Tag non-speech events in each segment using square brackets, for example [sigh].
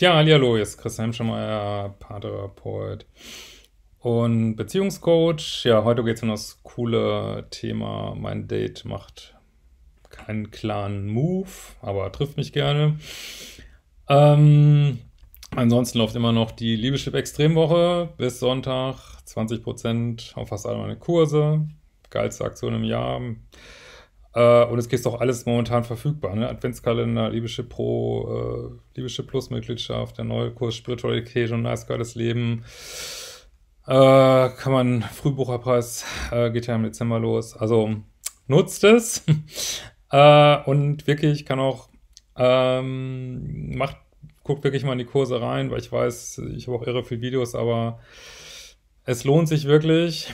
Ja, hallo, hier ist Chris Hemschemeyer, Paartherapeut und Beziehungscoach. Ja, heute geht es um das coole Thema, mein Date macht keinen klaren Move, aber trifft mich gerne. Ähm, ansonsten läuft immer noch die Liebeschip Extremwoche bis Sonntag, 20% auf fast alle meine Kurse. Geilste Aktion im Jahr. Äh, und es geht auch alles momentan verfügbar. Ne? Adventskalender, Liebische Pro, äh, Liebische Plus-Mitgliedschaft, der neue Kurs Spiritualität und Nice Geiles Leben. Äh, kann man, Frühbucherpreis äh, geht ja im Dezember los. Also nutzt es. [laughs] äh, und wirklich kann auch, ähm, macht, guckt wirklich mal in die Kurse rein, weil ich weiß, ich habe auch irre viele Videos, aber es lohnt sich wirklich.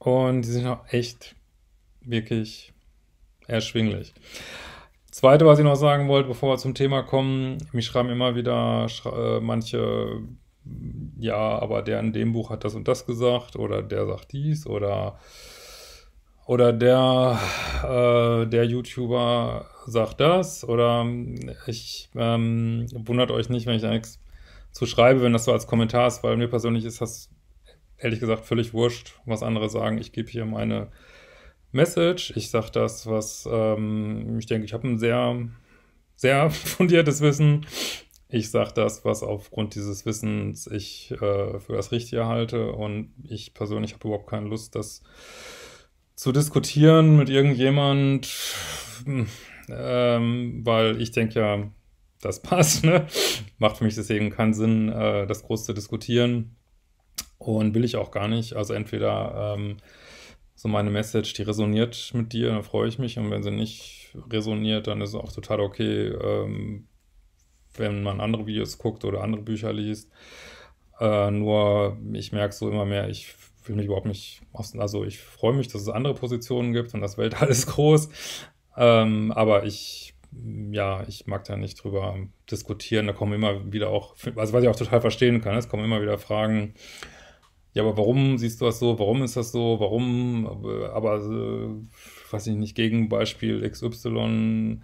Und die sind auch echt wirklich erschwinglich. Zweite, was ich noch sagen wollte, bevor wir zum Thema kommen, mich schreiben immer wieder äh, manche, ja, aber der in dem Buch hat das und das gesagt oder der sagt dies oder oder der, äh, der YouTuber sagt das oder ich ähm, wundert euch nicht, wenn ich da nichts zu schreibe, wenn das so als Kommentar ist, weil mir persönlich ist das ehrlich gesagt völlig wurscht, was andere sagen. Ich gebe hier meine Message. Ich sage das, was ähm, ich denke, ich habe ein sehr, sehr [laughs] fundiertes Wissen. Ich sage das, was aufgrund dieses Wissens ich äh, für das Richtige halte. Und ich persönlich habe überhaupt keine Lust, das zu diskutieren mit irgendjemand, ähm, weil ich denke ja, das [laughs] passt. Ne? Macht für mich deswegen keinen Sinn, äh, das groß zu diskutieren. Und will ich auch gar nicht. Also entweder ähm, so meine Message, die resoniert mit dir, dann freue ich mich. Und wenn sie nicht resoniert, dann ist es auch total okay, ähm, wenn man andere Videos guckt oder andere Bücher liest. Äh, nur ich merke so immer mehr, ich fühle mich überhaupt nicht, also ich freue mich, dass es andere Positionen gibt und das Weltall [laughs] ist groß. Ähm, aber ich, ja, ich mag da nicht drüber diskutieren. Da kommen immer wieder auch, also was ich auch total verstehen kann, es kommen immer wieder Fragen, ja, aber warum siehst du das so? Warum ist das so? Warum? Aber, äh, weiß ich nicht, Gegenbeispiel XY.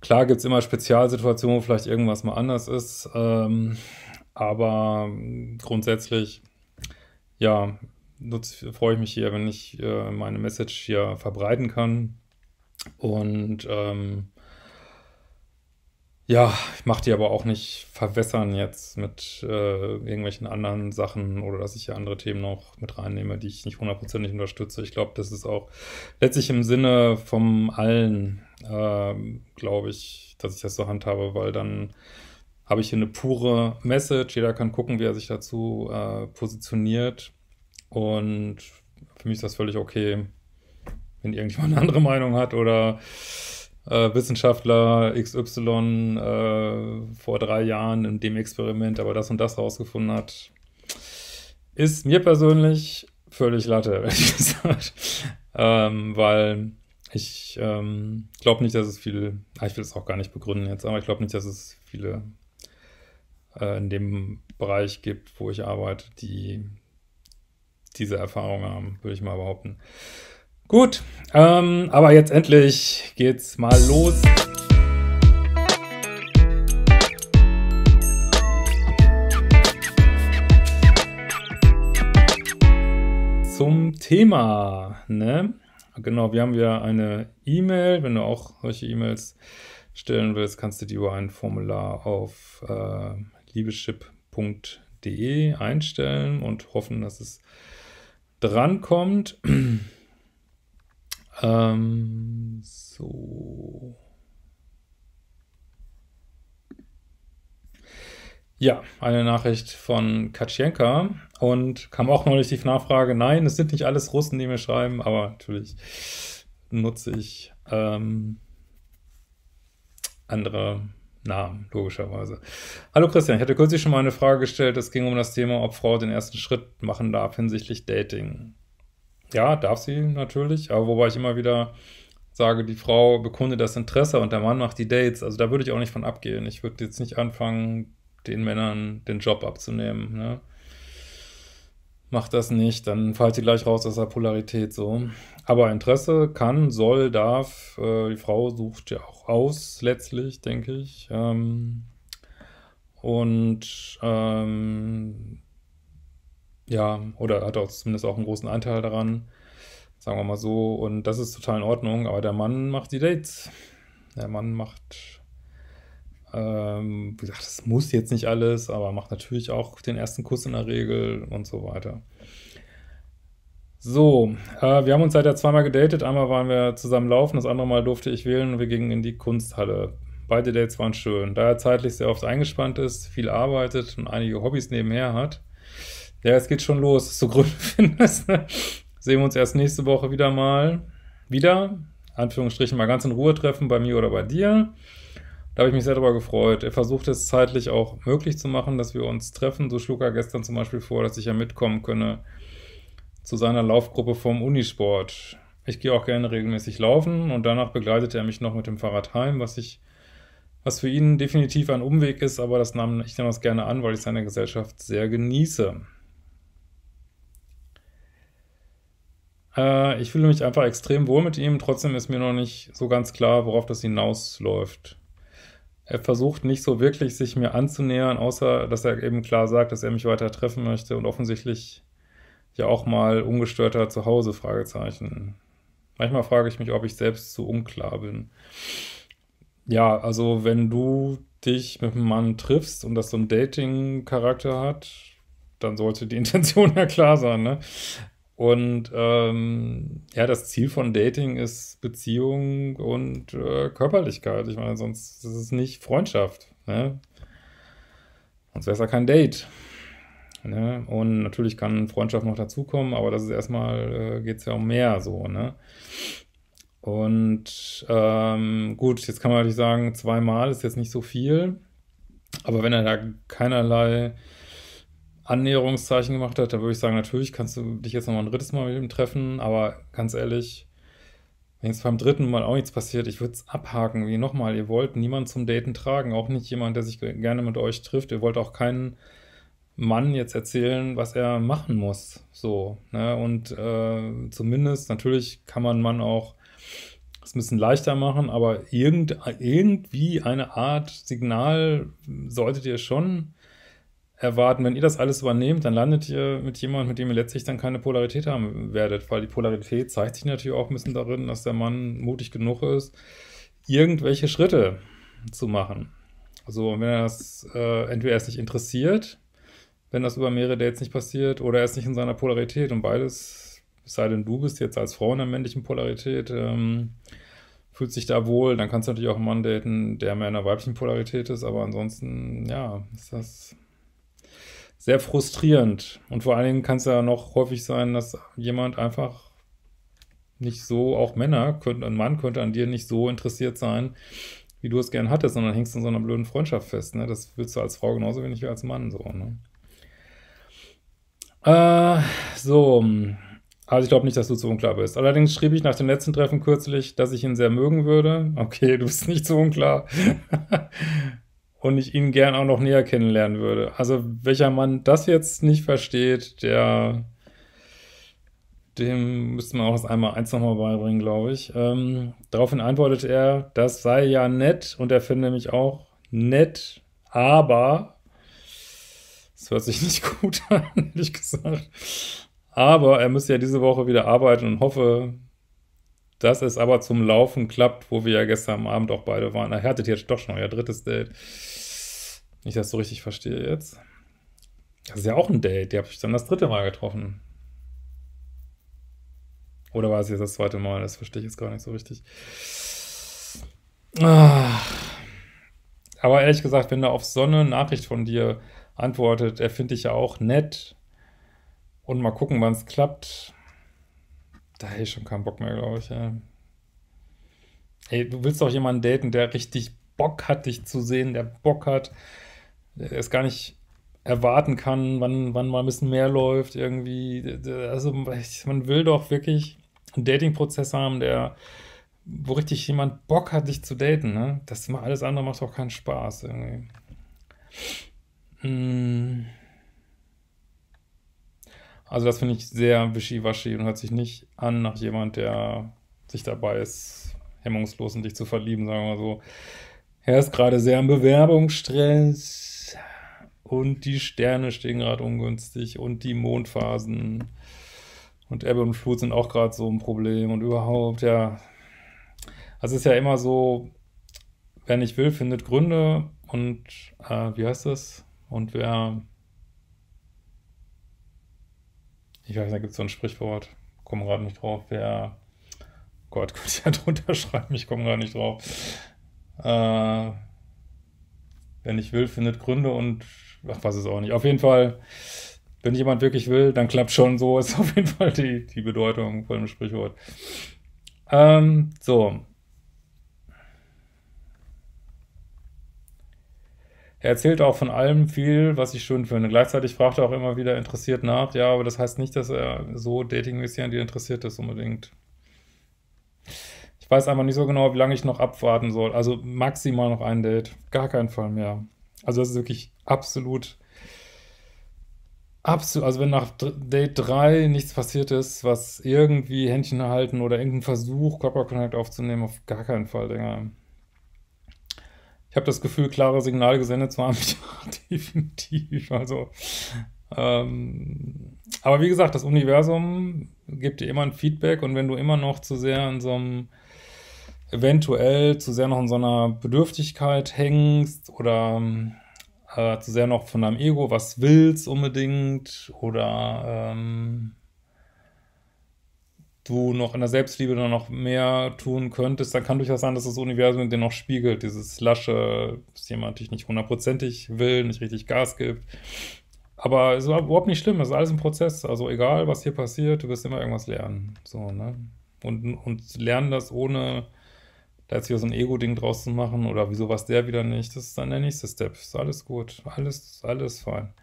Klar gibt es immer Spezialsituationen, wo vielleicht irgendwas mal anders ist. Ähm, aber grundsätzlich, ja, freue ich mich hier, wenn ich äh, meine Message hier verbreiten kann. Und ähm, ja, ich mache die aber auch nicht verwässern jetzt mit äh, irgendwelchen anderen Sachen oder dass ich hier andere Themen noch mit reinnehme, die ich nicht hundertprozentig unterstütze. Ich glaube, das ist auch letztlich im Sinne vom allen, äh, glaube ich, dass ich das so handhabe, weil dann habe ich hier eine pure Message. Jeder kann gucken, wie er sich dazu äh, positioniert. Und für mich ist das völlig okay, wenn irgendjemand eine andere Meinung hat oder äh, Wissenschaftler XY äh, vor drei Jahren in dem Experiment aber das und das rausgefunden hat, ist mir persönlich völlig Latte, [laughs] ehrlich gesagt. ähm, weil ich ähm, glaube nicht, dass es viele, ah, ich will es auch gar nicht begründen jetzt, aber ich glaube nicht, dass es viele äh, in dem Bereich gibt, wo ich arbeite, die diese Erfahrung haben, würde ich mal behaupten. Gut, ähm, aber jetzt endlich geht's mal los. Zum Thema, ne? Genau, wir haben ja eine E-Mail. Wenn du auch solche E-Mails stellen willst, kannst du die über ein Formular auf äh, liebeschip.de einstellen und hoffen, dass es drankommt. Ähm, so. Ja, eine Nachricht von Katschenka und kam auch neulich die Nachfrage, nein, es sind nicht alles Russen, die mir schreiben, aber natürlich nutze ich ähm, andere Namen, logischerweise. Hallo Christian, ich hatte kürzlich schon mal eine Frage gestellt, es ging um das Thema, ob Frau den ersten Schritt machen darf hinsichtlich Dating. Ja, darf sie natürlich, aber wobei ich immer wieder sage, die Frau bekundet das Interesse und der Mann macht die Dates. Also da würde ich auch nicht von abgehen. Ich würde jetzt nicht anfangen, den Männern den Job abzunehmen. Ne? Macht das nicht, dann fällt sie gleich raus aus der Polarität so. Aber Interesse kann, soll, darf. Äh, die Frau sucht ja auch aus, letztlich, denke ich. Ähm, und ähm, ja, oder hat auch zumindest auch einen großen Anteil daran. Sagen wir mal so. Und das ist total in Ordnung. Aber der Mann macht die Dates. Der Mann macht, ähm, wie gesagt, das muss jetzt nicht alles, aber macht natürlich auch den ersten Kuss in der Regel und so weiter. So, äh, wir haben uns seither zweimal gedatet. Einmal waren wir zusammen laufen, das andere Mal durfte ich wählen und wir gingen in die Kunsthalle. Beide Dates waren schön. Da er zeitlich sehr oft eingespannt ist, viel arbeitet und einige Hobbys nebenher hat, ja, es geht schon los, dass du Gründe [laughs] findest. Ne? Sehen wir uns erst nächste Woche wieder mal. Wieder, Anführungsstrichen, mal ganz in Ruhe treffen, bei mir oder bei dir. Da habe ich mich sehr darüber gefreut. Er versucht es zeitlich auch möglich zu machen, dass wir uns treffen. So schlug er gestern zum Beispiel vor, dass ich ja mitkommen könne zu seiner Laufgruppe vom Unisport. Ich gehe auch gerne regelmäßig laufen und danach begleitet er mich noch mit dem Fahrrad heim, was ich, was für ihn definitiv ein Umweg ist, aber das nahm ich nehme das gerne an, weil ich seine Gesellschaft sehr genieße. Äh, ich fühle mich einfach extrem wohl mit ihm. Trotzdem ist mir noch nicht so ganz klar, worauf das hinausläuft. Er versucht nicht so wirklich, sich mir anzunähern, außer dass er eben klar sagt, dass er mich weiter treffen möchte und offensichtlich ja auch mal ungestörter zu Hause, Fragezeichen. Manchmal frage ich mich, ob ich selbst zu unklar bin. Ja, also wenn du dich mit einem Mann triffst und das so einen Dating-Charakter hat, dann sollte die [laughs] Intention ja klar sein, ne? Und ähm, ja, das Ziel von Dating ist Beziehung und äh, Körperlichkeit. Ich meine, sonst ist es nicht Freundschaft. Ne? Sonst wäre es ja kein Date. Ne? Und natürlich kann Freundschaft noch dazukommen, aber das ist erstmal, äh, geht es ja um mehr so, ne? Und ähm, gut, jetzt kann man natürlich sagen, zweimal ist jetzt nicht so viel, aber wenn er da keinerlei Annäherungszeichen gemacht hat, da würde ich sagen, natürlich kannst du dich jetzt nochmal ein drittes Mal mit ihm treffen, aber ganz ehrlich, wenn es beim dritten Mal auch nichts passiert, ich würde es abhaken. Wie nochmal, ihr wollt niemanden zum Daten tragen, auch nicht jemand, der sich gerne mit euch trifft. Ihr wollt auch keinen Mann jetzt erzählen, was er machen muss. So, ne? Und äh, zumindest, natürlich kann man Mann auch es ein bisschen leichter machen, aber irgend, irgendwie eine Art Signal solltet ihr schon erwarten, wenn ihr das alles übernehmt, dann landet ihr mit jemandem, mit dem ihr letztlich dann keine Polarität haben werdet, weil die Polarität zeigt sich natürlich auch ein bisschen darin, dass der Mann mutig genug ist, irgendwelche Schritte zu machen. also, wenn er das äh, entweder erst nicht interessiert, wenn das über mehrere Dates nicht passiert, oder er ist nicht in seiner Polarität und beides, es sei denn, du bist jetzt als Frau in der männlichen Polarität, ähm, fühlt sich da wohl, dann kannst du natürlich auch einen Mann daten, der mehr in der weiblichen Polarität ist, aber ansonsten, ja, ist das sehr frustrierend. Und vor allen Dingen kann es ja noch häufig sein, dass jemand einfach nicht so, auch Männer, könnte, ein Mann könnte an dir nicht so interessiert sein, wie du es gern hattest, sondern hängst in so einer blöden Freundschaft fest. Ne? Das willst du als Frau genauso wenig wie als Mann. So, ne? äh, so. Hm, also ich glaube nicht, dass du zu unklar bist. Allerdings schrieb ich nach dem letzten Treffen kürzlich, dass ich ihn sehr mögen würde. Okay, du bist nicht zu unklar und ich ihn gern auch noch näher kennenlernen würde. Also welcher Mann das jetzt nicht versteht, der dem müsste man auch das einmal eins nochmal beibringen, glaube ich. Ähm, daraufhin antwortet er, das sei ja nett und er finde mich auch nett, aber das hört sich nicht [laughs] gut an, ehrlich gesagt. Aber er müsste ja diese Woche wieder arbeiten und hoffe, dass es aber zum Laufen klappt, wo wir ja gestern Abend auch beide waren. Er hattet jetzt doch schon euer drittes Date ich das so richtig verstehe jetzt. Das ist ja auch ein Date. Die habe ich dann das dritte Mal getroffen. Oder war es jetzt das zweite Mal? Das verstehe ich jetzt gar nicht so richtig. Ah. Aber ehrlich gesagt, wenn er auf so eine Nachricht von dir antwortet, er finde ich ja auch nett. Und mal gucken, wann es klappt. Da hätte ich schon keinen Bock mehr, glaube ich. Ja. Ey, du willst doch jemanden daten, der richtig Bock hat, dich zu sehen, der Bock hat, es gar nicht erwarten kann, wann, wann mal ein bisschen mehr läuft, irgendwie. Also man will doch wirklich einen Dating-Prozess haben, der, wo richtig jemand Bock hat, dich zu daten, ne? Das alles andere macht auch keinen Spaß irgendwie. Hm. Also das finde ich sehr wischiwaschi und hört sich nicht an nach jemand, der sich dabei ist, hemmungslos in dich zu verlieben, sagen wir mal so. Er ist gerade sehr im Bewerbungsstress und die Sterne stehen gerade ungünstig und die Mondphasen und Ebbe und Flut sind auch gerade so ein Problem und überhaupt, ja. Also es ist ja immer so, wer nicht will, findet Gründe und äh, wie heißt das? Und wer. Ich weiß, da gibt es so ein Sprichwort. Komme gerade nicht drauf. Wer. Gott, könnte [laughs] ich ja drunter schreiben, ich komme gar nicht drauf. Äh, wer nicht will, findet Gründe und ach, weiß es auch nicht. Auf jeden Fall, wenn jemand wirklich will, dann klappt schon so, [laughs] ist auf jeden Fall die, die Bedeutung von dem Sprichwort. Ähm, so. Er erzählt auch von allem viel, was ich schön finde. Gleichzeitig fragt er auch immer wieder interessiert nach. Ja, aber das heißt nicht, dass er so datingmäßig an dir interessiert ist unbedingt. Ich weiß einfach nicht so genau, wie lange ich noch abwarten soll. Also maximal noch ein Date. Gar keinen Fall mehr. Also das ist wirklich absolut, absolut, also wenn nach Date 3 nichts passiert ist, was irgendwie Händchen halten oder irgendein Versuch, Körperkontakt aufzunehmen, auf gar keinen Fall, Dinger. Ich habe das Gefühl, klare Signale gesendet zu haben, [laughs] ja, definitiv. Also, ähm, aber wie gesagt, das Universum gibt dir immer ein Feedback und wenn du immer noch zu sehr in so einem eventuell zu sehr noch in so einer Bedürftigkeit hängst oder äh, zu sehr noch von deinem Ego was willst unbedingt oder ähm, du noch in der Selbstliebe noch mehr tun könntest, dann kann durchaus sein, dass das Universum dir noch spiegelt, dieses lasche, dass jemand dich nicht hundertprozentig will, nicht richtig Gas gibt. Aber es ist überhaupt nicht schlimm, es ist alles ein Prozess. Also egal, was hier passiert, du wirst immer irgendwas lernen. So, ne? Und, und lernen das ohne da jetzt wieder so ein Ego-Ding draus zu machen oder wieso war es der wieder nicht, das ist dann der nächste Step. Ist alles gut, alles, alles fein.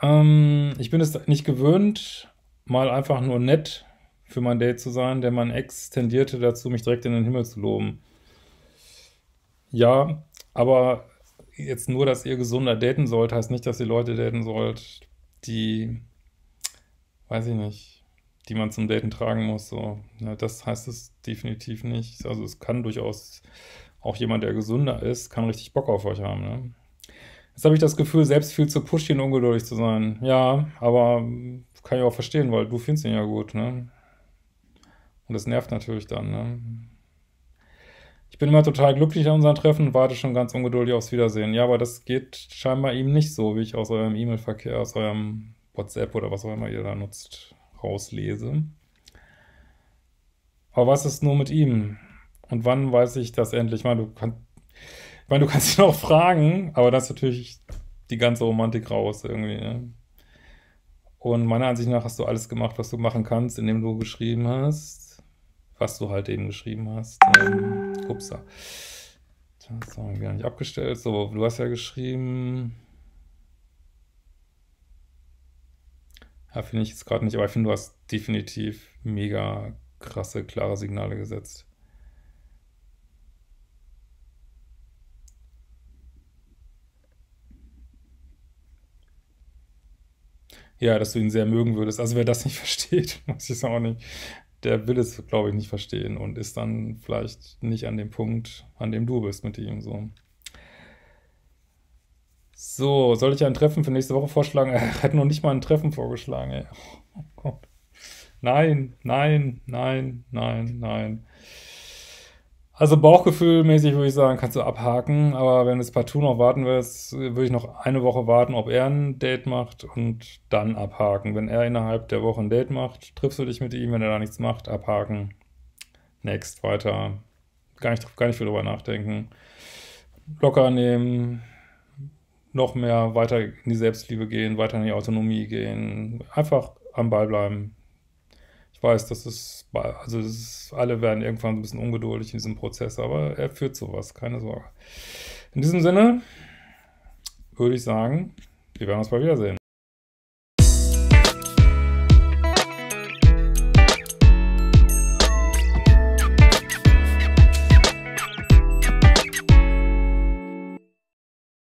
Ähm, ich bin es nicht gewöhnt, mal einfach nur nett für mein Date zu sein, denn mein Ex tendierte dazu, mich direkt in den Himmel zu loben. Ja, aber jetzt nur, dass ihr gesunder daten sollt, heißt nicht, dass ihr Leute daten sollt, die, weiß ich nicht, die man zum Daten tragen muss. So, ja, das heißt es definitiv nicht. Also es kann durchaus auch jemand, der gesünder ist, kann richtig Bock auf euch haben. Ne? Jetzt habe ich das Gefühl, selbst viel zu pushy und ungeduldig zu sein. Ja, aber kann ich auch verstehen, weil du findest ihn ja gut, ne? Und das nervt natürlich dann, ne? Ich bin immer total glücklich an unseren Treffen und warte schon ganz ungeduldig aufs Wiedersehen. Ja, aber das geht scheinbar ihm nicht so, wie ich aus eurem E-Mail-Verkehr, aus eurem WhatsApp oder was auch immer ihr da nutzt, rauslese. Aber was ist nur mit ihm? Und wann weiß ich das endlich? Ich meine, du, kann, ich meine, du kannst ihn auch fragen, aber das ist natürlich die ganze Romantik raus irgendwie. Ne? Und meiner Ansicht nach hast du alles gemacht, was du machen kannst, indem du geschrieben hast, was du halt eben geschrieben hast. Ähm, upsa. Das haben wir gar nicht abgestellt. So, du hast ja geschrieben. Ja, finde ich jetzt gerade nicht, aber ich finde, du hast definitiv mega krasse, klare Signale gesetzt. Ja, dass du ihn sehr mögen würdest. Also wer das nicht [laughs] versteht, muss ich es auch nicht. Der will es, glaube ich, nicht verstehen und ist dann vielleicht nicht an dem Punkt, an dem du bist mit ihm so. So, soll ich ein Treffen für nächste Woche vorschlagen? Er hat noch nicht mal ein Treffen vorgeschlagen, ey. Oh Gott. Nein, nein, nein, nein, nein. Also Bauchgefühlmäßig würde ich sagen, kannst du abhaken, aber wenn du es partout noch warten willst, würde ich noch eine Woche warten, ob er ein Date macht und dann abhaken. Wenn er innerhalb der Woche ein Date macht, triffst du dich mit ihm, wenn er da nichts macht, abhaken. Next, weiter. Gar nicht, gar nicht viel drüber nachdenken. Locker nehmen, noch mehr weiter in die Selbstliebe gehen, weiter in die Autonomie gehen, einfach am Ball bleiben. Ich weiß, das ist, also das ist, alle werden irgendwann ein bisschen ungeduldig in diesem Prozess, aber er führt sowas, keine Sorge. In diesem Sinne würde ich sagen, wir werden uns bald wiedersehen.